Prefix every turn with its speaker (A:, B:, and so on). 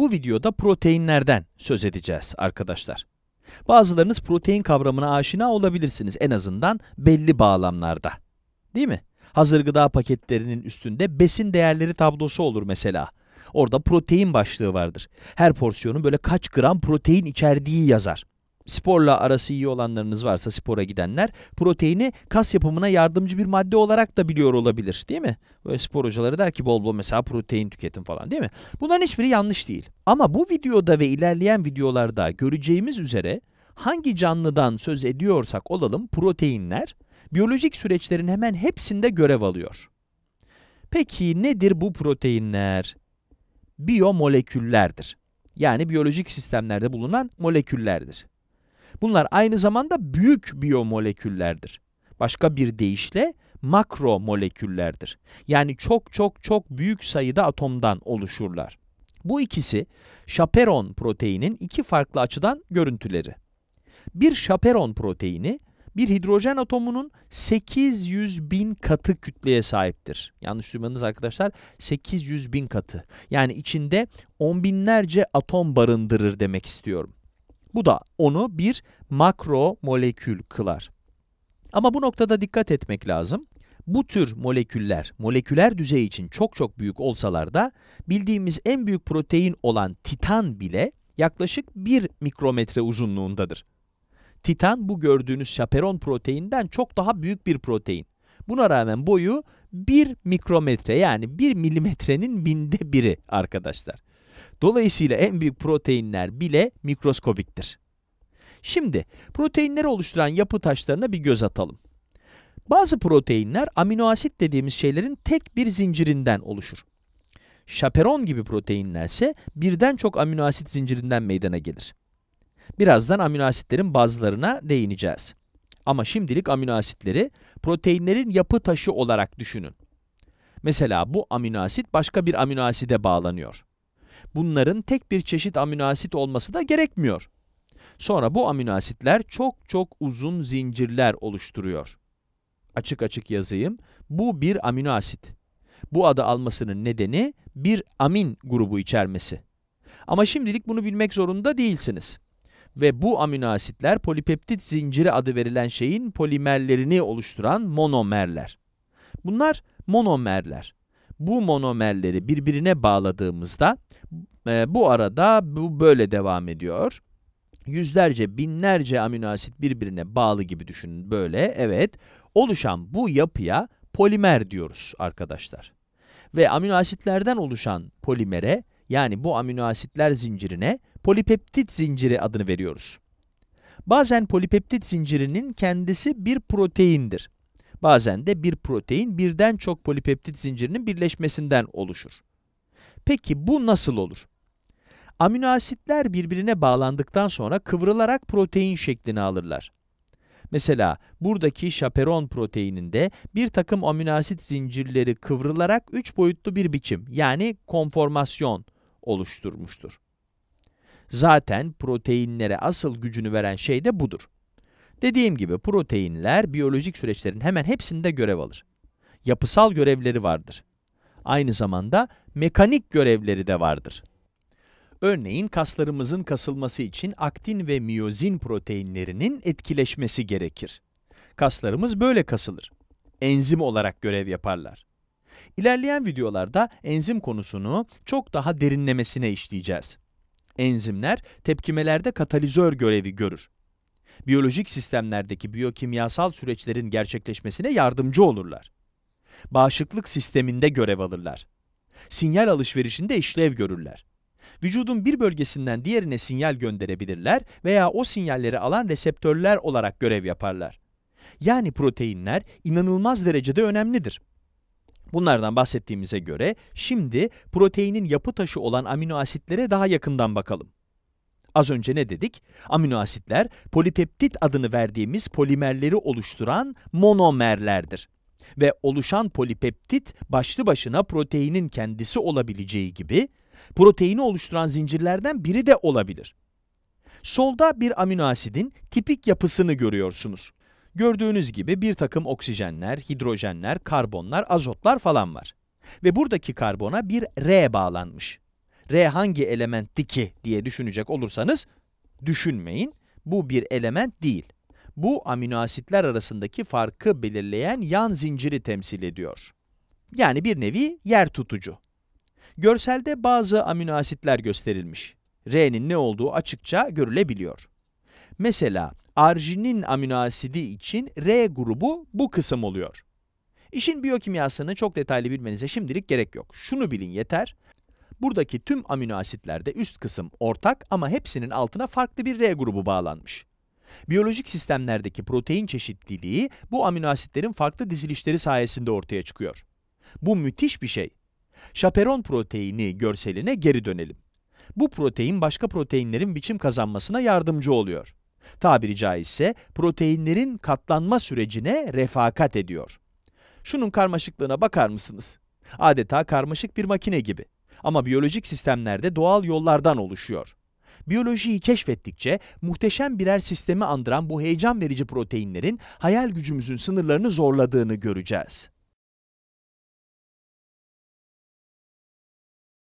A: Bu videoda proteinlerden söz edeceğiz arkadaşlar. Bazılarınız protein kavramına aşina olabilirsiniz en azından belli bağlamlarda. Değil mi? Hazır gıda paketlerinin üstünde besin değerleri tablosu olur mesela. Orada protein başlığı vardır. Her porsiyonun böyle kaç gram protein içerdiği yazar sporla arası iyi olanlarınız varsa spora gidenler proteini kas yapımına yardımcı bir madde olarak da biliyor olabilir değil mi? Böyle spor hocaları der ki bol bol mesela protein tüketin falan değil mi? Bunların hiçbiri yanlış değil. Ama bu videoda ve ilerleyen videolarda göreceğimiz üzere hangi canlıdan söz ediyorsak olalım proteinler biyolojik süreçlerin hemen hepsinde görev alıyor. Peki nedir bu proteinler? Biyomoleküllerdir. Yani biyolojik sistemlerde bulunan moleküllerdir. Bunlar aynı zamanda büyük biyomoleküllerdir. Başka bir deyişle makromoleküllerdir. Yani çok çok çok büyük sayıda atomdan oluşurlar. Bu ikisi şaperon proteinin iki farklı açıdan görüntüleri. Bir şaperon proteini bir hidrojen atomunun 800 bin katı kütleye sahiptir. Yanlış duymanız arkadaşlar 800 bin katı. Yani içinde on binlerce atom barındırır demek istiyorum. Bu da onu bir makromolekül kılar. Ama bu noktada dikkat etmek lazım. Bu tür moleküller, moleküler düzey için çok çok büyük olsalar da bildiğimiz en büyük protein olan titan bile yaklaşık 1 mikrometre uzunluğundadır. Titan bu gördüğünüz şaperon proteinden çok daha büyük bir protein. Buna rağmen boyu 1 mikrometre yani 1 milimetrenin binde biri arkadaşlar. Dolayısıyla en büyük proteinler bile mikroskobiktir. Şimdi proteinleri oluşturan yapı taşlarına bir göz atalım. Bazı proteinler amino asit dediğimiz şeylerin tek bir zincirinden oluşur. Şaperon gibi proteinlerse birden çok amino asit zincirinden meydana gelir. Birazdan amino asitlerin bazılarına değineceğiz. Ama şimdilik amino asitleri proteinlerin yapı taşı olarak düşünün. Mesela bu amino asit başka bir amino aside bağlanıyor bunların tek bir çeşit aminoasit olması da gerekmiyor. Sonra bu aminoasitler çok çok uzun zincirler oluşturuyor. Açık açık yazayım. Bu bir aminoasit. Bu adı almasının nedeni bir amin grubu içermesi. Ama şimdilik bunu bilmek zorunda değilsiniz. Ve bu aminoasitler polipeptit zinciri adı verilen şeyin polimerlerini oluşturan monomerler. Bunlar monomerler bu monomerleri birbirine bağladığımızda e, bu arada bu böyle devam ediyor. Yüzlerce, binlerce amino asit birbirine bağlı gibi düşünün böyle. Evet, oluşan bu yapıya polimer diyoruz arkadaşlar. Ve amino asitlerden oluşan polimere yani bu amino asitler zincirine polipeptit zinciri adını veriyoruz. Bazen polipeptit zincirinin kendisi bir proteindir. Bazen de bir protein birden çok polipeptit zincirinin birleşmesinden oluşur. Peki bu nasıl olur? Amino asitler birbirine bağlandıktan sonra kıvrılarak protein şeklini alırlar. Mesela buradaki şaperon proteininde bir takım amino asit zincirleri kıvrılarak üç boyutlu bir biçim yani konformasyon oluşturmuştur. Zaten proteinlere asıl gücünü veren şey de budur. Dediğim gibi proteinler biyolojik süreçlerin hemen hepsinde görev alır. Yapısal görevleri vardır. Aynı zamanda mekanik görevleri de vardır. Örneğin kaslarımızın kasılması için aktin ve miyozin proteinlerinin etkileşmesi gerekir. Kaslarımız böyle kasılır. Enzim olarak görev yaparlar. İlerleyen videolarda enzim konusunu çok daha derinlemesine işleyeceğiz. Enzimler tepkimelerde katalizör görevi görür biyolojik sistemlerdeki biyokimyasal süreçlerin gerçekleşmesine yardımcı olurlar. Bağışıklık sisteminde görev alırlar. Sinyal alışverişinde işlev görürler. Vücudun bir bölgesinden diğerine sinyal gönderebilirler veya o sinyalleri alan reseptörler olarak görev yaparlar. Yani proteinler inanılmaz derecede önemlidir. Bunlardan bahsettiğimize göre şimdi proteinin yapı taşı olan amino asitlere daha yakından bakalım. Az önce ne dedik? Amino asitler polipeptit adını verdiğimiz polimerleri oluşturan monomerlerdir. Ve oluşan polipeptit başlı başına proteinin kendisi olabileceği gibi proteini oluşturan zincirlerden biri de olabilir. Solda bir amino asidin tipik yapısını görüyorsunuz. Gördüğünüz gibi bir takım oksijenler, hidrojenler, karbonlar, azotlar falan var. Ve buradaki karbona bir R bağlanmış. R hangi elementti ki diye düşünecek olursanız düşünmeyin. Bu bir element değil. Bu amino asitler arasındaki farkı belirleyen yan zinciri temsil ediyor. Yani bir nevi yer tutucu. Görselde bazı amino asitler gösterilmiş. R'nin ne olduğu açıkça görülebiliyor. Mesela arginin amino asidi için R grubu bu kısım oluyor. İşin biyokimyasını çok detaylı bilmenize şimdilik gerek yok. Şunu bilin yeter, Buradaki tüm amino asitlerde üst kısım ortak ama hepsinin altına farklı bir R grubu bağlanmış. Biyolojik sistemlerdeki protein çeşitliliği bu amino asitlerin farklı dizilişleri sayesinde ortaya çıkıyor. Bu müthiş bir şey. Şaperon proteini görseline geri dönelim. Bu protein başka proteinlerin biçim kazanmasına yardımcı oluyor. Tabiri caizse proteinlerin katlanma sürecine refakat ediyor. Şunun karmaşıklığına bakar mısınız? Adeta karmaşık bir makine gibi. Ama biyolojik sistemlerde doğal yollardan oluşuyor. Biyolojiyi keşfettikçe muhteşem birer sistemi andıran bu heyecan verici proteinlerin hayal gücümüzün sınırlarını zorladığını göreceğiz.